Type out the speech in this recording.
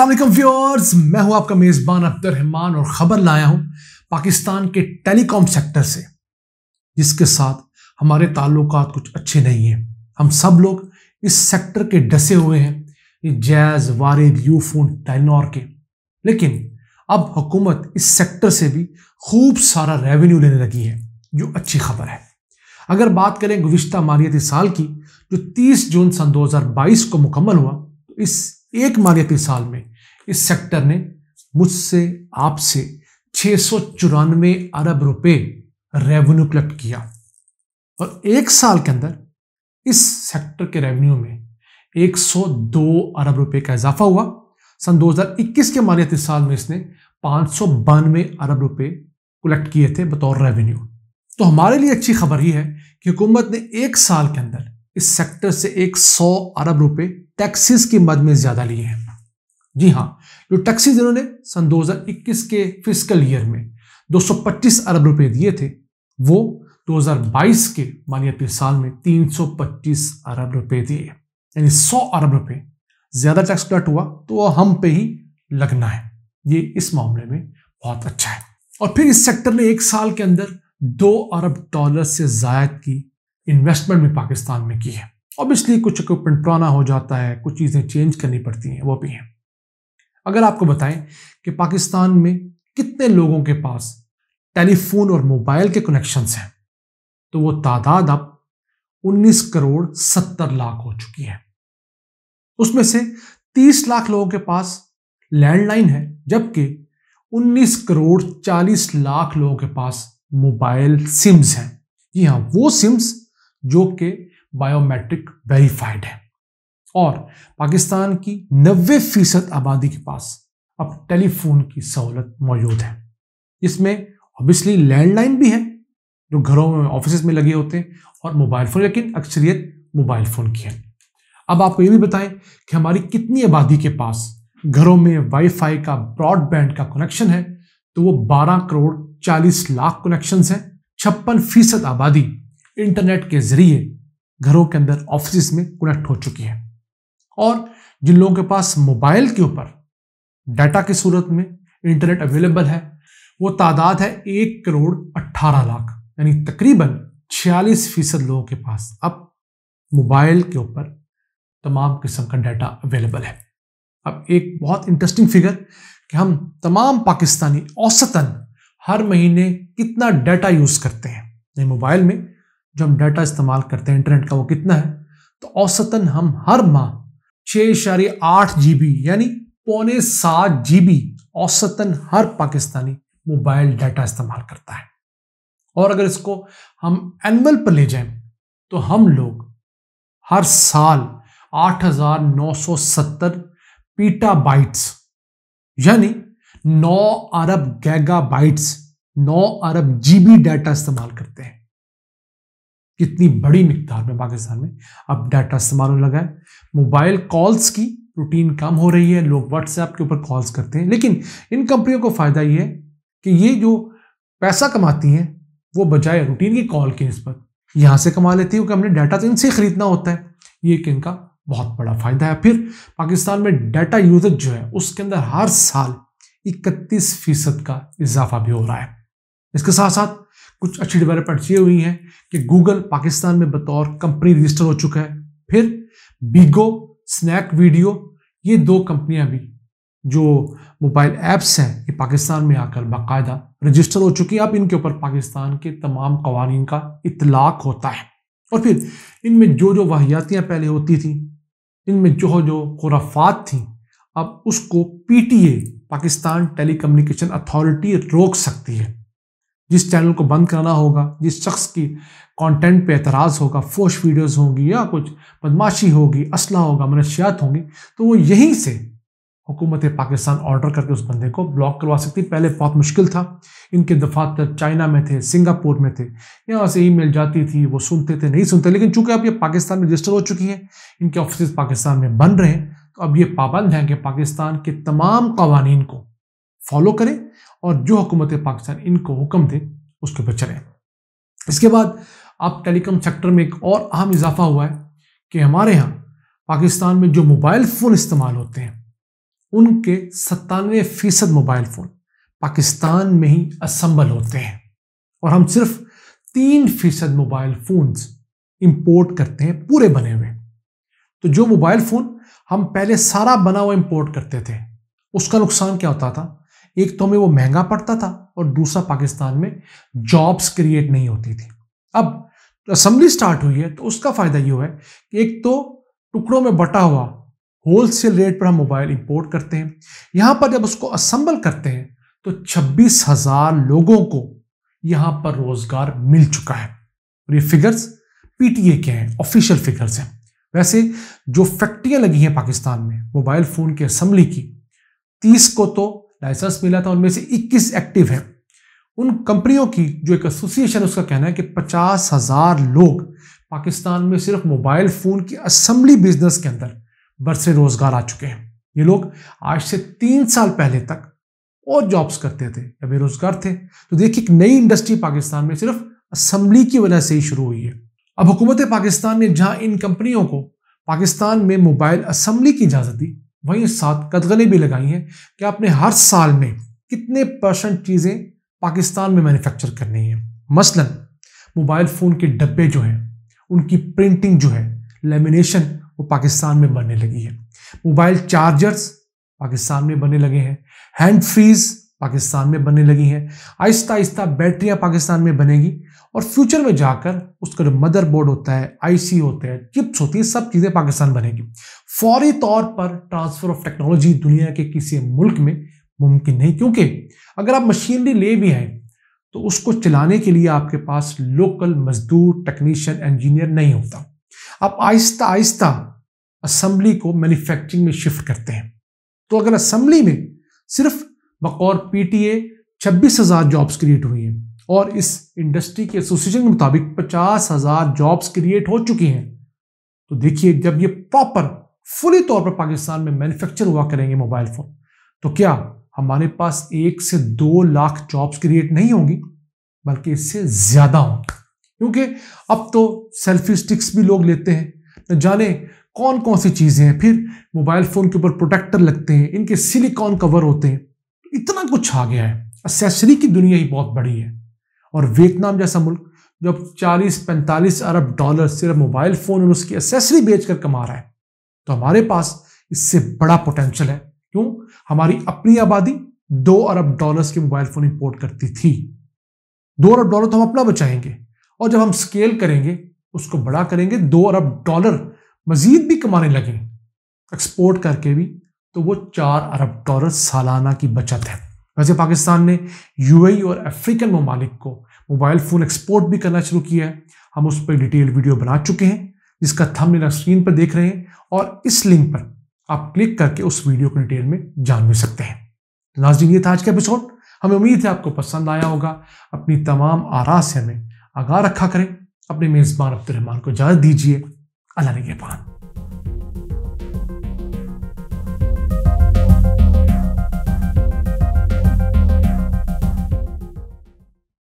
Aslam viewers मैं हूं आपका मेज़बान अब्दुलरहमान और ख़बर लाया हूं पाकिस्तान के टेलीकॉम सेक्टर से जिसके साथ हमारे ताल्लुक कुछ अच्छे नहीं हैं हम सब लोग इस सेक्टर के डसे हुए हैं ये जैज़ वारिद यूफोन टेनॉर के लेकिन अब हुकूमत इस सेक्टर से भी खूब सारा रेवेन्यू लेने लगी है जो अच्छी खबर है अगर बात करें गुज्त मालियाती साल की जो तीस जून सन दो को मुकम्मल हुआ तो इस एक मालियाती साल में इस सेक्टर ने मुझसे आपसे छह सौ चौरानवे अरब रुपए रेवेन्यू कलेक्ट किया और एक साल के अंदर इस सेक्टर के रेवेन्यू में 102 अरब रुपए का इजाफा हुआ सन 2021 के मालियाती साल में इसने पाँच अरब रुपए कलेक्ट किए थे बतौर रेवेन्यू तो हमारे लिए अच्छी खबर ही है कि हुकूमत ने एक साल के अंदर इस सेक्टर से 100 अरब रुपए टैक्सेस की मद में ज़्यादा लिए हैं जी हाँ जो टैक्सीज इन्होंने सन 2021 के फिजिकल ईयर में 225 अरब रुपए दिए थे वो 2022 के मानियती साल में 325 अरब रुपए दिए यानी 100 अरब रुपए ज्यादा टैक्स कट हुआ तो वह हम पे ही लगना है ये इस मामले में बहुत अच्छा है और फिर इस सेक्टर ने एक साल के अंदर दो अरब डॉलर से जायद की इन्वेस्टमेंट भी पाकिस्तान में की है ऑब्वियसली कुछ इक्विपमेंट पुराना हो जाता है कुछ चीज़ें चेंज करनी पड़ती हैं वो भी हैं अगर आपको बताएं कि पाकिस्तान में कितने लोगों के पास टेलीफोन और मोबाइल के कनेक्शंस हैं तो वो तादाद अब 19 करोड़ 70 लाख हो चुकी है उसमें से 30 लाख लोगों के पास लैंडलाइन है जबकि 19 करोड़ 40 लाख लोगों के पास मोबाइल सिम्स हैं जी हाँ वो सिम्स जो कि बायोमेट्रिक वेरीफाइड है और पाकिस्तान की नब्बे फीसद आबादी के पास अब टेलीफोन की सहूलत मौजूद है इसमें ऑब्वियसली लैंडलाइन भी है जो घरों में ऑफिस में लगे होते हैं और मोबाइल फ़ोन लेकिन अक्सरियत मोबाइल फ़ोन की है अब आपको ये भी बताएं कि हमारी कितनी आबादी के पास घरों में वाईफाई का ब्रॉडबैंड का कनेक्शन है तो वो 12 करोड़ 40 लाख कनेक्शंस हैं छप्पन फीसद आबादी इंटरनेट के जरिए घरों के अंदर ऑफिस में कनेक्ट हो चुकी है और जिन लोगों के पास मोबाइल के ऊपर डाटा की सूरत में इंटरनेट अवेलेबल है वो तादाद है एक करोड़ अट्ठारह लाख यानी तकरीबन छियालीस फीसद लोगों के पास अब मोबाइल के ऊपर तमाम किस्म का डाटा अवेलेबल है अब एक बहुत इंटरेस्टिंग फिगर कि हम तमाम पाकिस्तानी औसतन हर महीने कितना डाटा यूज़ करते हैं यानी मोबाइल में जो हम डाटा इस्तेमाल करते हैं इंटरनेट का वो कितना है तो औसतन हम हर माह छः इशारे आठ जी बी यानी पौने सात जी बी औसतन हर पाकिस्तानी मोबाइल डाटा इस्तेमाल करता है और अगर इसको हम एनुअल पर ले जाएं तो हम लोग हर साल आठ हजार नौ सौ सत्तर पीटा बाइट्स यानी नौ अरब गैगा बाइट्स नौ अरब जीबी डाटा इस्तेमाल करते हैं कितनी बड़ी मिकदार में पाकिस्तान में अब डाटा इस्तेमाल होने लगा है मोबाइल कॉल्स की रूटीन कम हो रही है लोग व्हाट्सएप के ऊपर कॉल्स करते हैं लेकिन इन कंपनियों को फ़ायदा ये है कि ये जो पैसा कमाती हैं वो बजाय रूटीन की कॉल की नस्बत यहाँ से कमा लेती है क्योंकि हमने डाटा तो इनसे खरीदना होता है ये एक इनका बहुत बड़ा फ़ायदा है फिर पाकिस्तान में डाटा यूजेज जो है उसके अंदर हर साल इकतीस फीसद का इजाफा भी हो रहा है इसके साथ साथ कुछ अच्छी डेवलपमेंट्स ये हुई हैं कि गूगल पाकिस्तान में बतौर कंपनी रजिस्टर हो चुका है फिर बिगो स्नैक वीडियो ये दो कंपनियां भी जो मोबाइल ऐप्स हैं ये पाकिस्तान में आकर बाकायदा रजिस्टर हो चुकी है अब इनके ऊपर पाकिस्तान के तमाम कवानीन का इतलाक होता है और फिर इनमें जो जो वाहियातियाँ पहले होती थी इनमें जो जो खुराफात थी अब उसको पीटीए पाकिस्तान टेलीकम्युनिकेशन अथॉरिटी रोक सकती है जिस चैनल को बंद कराना होगा जिस शख्स की कंटेंट पे एतराज़ होगा फोश वीडियोस होंगी या कुछ बदमाशी होगी असला होगा मनशियात होंगी तो वो यहीं से हुकूमत पाकिस्तान ऑर्डर करके उस बंदे को ब्लॉक करवा सकती पहले बहुत मुश्किल था इनके दफातर चाइना में थे सिंगापुर में थे यहाँ से ईमेल जाती थी वो सुनते थे नहीं सुनते लेकिन चूंकि अब ये पाकिस्तान में रजिस्टर हो चुकी है इनके ऑफिस पाकिस्तान में बन रहे हैं तो अब ये पाबंद हैं कि पाकिस्तान के तमाम कवानीन को फॉलो करें और जो हुकूमत पाकिस्तान इनको हुक्म दे उसके ऊपर चलें इसके बाद अब टेलीकॉम सेक्टर में एक और अहम इजाफा हुआ है कि हमारे यहाँ पाकिस्तान में जो मोबाइल फ़ोन इस्तेमाल होते हैं उनके सत्तानवे फ़ीसद मोबाइल फ़ोन पाकिस्तान में ही असम्बल होते हैं और हम सिर्फ तीन फीसद मोबाइल फ़ोन्स इंपोर्ट करते हैं पूरे बने हुए तो जो मोबाइल फ़ोन हम पहले सारा बना हुआ इंपोर्ट करते थे उसका नुकसान क्या होता था एक तो हमें वो महंगा पड़ता था और दूसरा पाकिस्तान में जॉब्स क्रिएट नहीं होती थी अब असम्बली स्टार्ट हुई है तो उसका फायदा ये हुआ है कि एक तो टुकड़ों में बटा हुआ होलसेल रेट पर हम मोबाइल इंपोर्ट करते हैं यहाँ पर जब उसको असम्बल करते हैं तो छब्बीस हजार लोगों को यहाँ पर रोजगार मिल चुका है और ये फिगर्स पीटीए के हैं ऑफिशियल फिगर्स हैं वैसे जो फैक्ट्रियाँ लगी हैं पाकिस्तान में मोबाइल फ़ोन की असम्बली की तीस को तो लाइसेंस मिला था उनमें से 21 एक्टिव हैं उन कंपनियों की जो एक एसोसिएशन उसका कहना है कि पचास हजार लोग पाकिस्तान में सिर्फ मोबाइल फ़ोन की असम्बली बिजनेस के अंदर बरसे रोज़गार आ चुके हैं ये लोग आज से तीन साल पहले तक और जॉब्स करते थे या बेरोजगार थे तो देखिए एक नई इंडस्ट्री पाकिस्तान में सिर्फ असम्बली की वजह से ही शुरू हुई है अब हुकूमत पाकिस्तान ने जहां इन कंपनियों को पाकिस्तान में मोबाइल असम्बली की इजाज़त दी वहीं साथ कदगने भी लगाई हैं कि आपने हर साल में कितने परसेंट चीज़ें पाकिस्तान में मैन्युफैक्चर करनी है मसलन मोबाइल फ़ोन के डब्बे जो हैं उनकी प्रिंटिंग जो है लेमिनेशन वो पाकिस्तान में बनने लगी है मोबाइल चार्जर्स पाकिस्तान में बनने लगे हैं हैंड फ्रीज पाकिस्तान में बनने लगी हैं आहिस्ता आहिस्ता बैटरियाँ पाकिस्तान में बनेगी और फ्यूचर में जाकर उसका जो मदर बोर्ड होता है आईसी होते हैं चिप्स होती है सब चीज़ें पाकिस्तान बनेगी फौरी तौर पर ट्रांसफर ऑफ टेक्नोलॉजी दुनिया के किसी मुल्क में मुमकिन नहीं क्योंकि अगर आप मशीनरी ले भी आए तो उसको चलाने के लिए आपके पास लोकल मजदूर टेक्नीशियन इंजीनियर नहीं होता आप आहिस्ता आहिस्ता असम्बली को मैन्युफैक्चरिंग में शिफ्ट करते हैं तो अगर असम्बली में सिर्फ बकौर पीटीए छब्बीस हजार जॉब्स क्रिएट हुई हैं और इस इंडस्ट्री के एसोसिएशन के मुताबिक पचास हजार जॉब्स क्रिएट हो चुकी हैं तो देखिए जब ये प्रॉपर फुली तौर पर पाकिस्तान में मैन्युफैक्चर हुआ करेंगे मोबाइल फोन तो क्या हमारे पास एक से दो लाख जॉब्स क्रिएट नहीं होंगी बल्कि इससे ज्यादा होंगी क्योंकि अब तो सेल्फी स्टिक्स भी लोग लेते हैं न जाने कौन कौन सी चीज़ें हैं फिर मोबाइल फ़ोन के ऊपर प्रोटेक्टर लगते हैं इनके सिलिकॉन कवर होते हैं तो इतना कुछ आ गया है असेसरी की दुनिया ही बहुत बड़ी है और वियतनाम जैसा मुल्क जो अब चालीस पैंतालीस अरब डॉलर सिर्फ मोबाइल फ़ोन और उसकी एसेसरी बेचकर कमा रहा है तो हमारे पास इससे बड़ा पोटेंशियल है क्यों हमारी अपनी आबादी दो अरब डॉलर्स के मोबाइल फ़ोन इंपोर्ट करती थी दो अरब डॉलर तो हम अपना बचाएंगे और जब हम स्केल करेंगे उसको बड़ा करेंगे दो अरब डॉलर मजीद भी कमाने लगें एक्सपोर्ट करके भी तो वो चार अरब डॉलर सालाना की बचत है वैसे पाकिस्तान ने यूएई और अफ्रीकन ममालिक को मोबाइल फ़ोन एक्सपोर्ट भी करना शुरू किया है हम उस पर डिटेल वीडियो बना चुके हैं जिसका मेरा स्क्रीन पर देख रहे हैं और इस लिंक पर आप क्लिक करके उस वीडियो को डिटेल में जान भी सकते हैं तो ये था आज का एपिसोड हमें उम्मीद है आपको पसंद आया होगा अपनी तमाम आरा से हमें आगाह रखा करें अपने मेज़बान अब्दुलरहमान को इजाज़त दीजिए अल्लाह के पान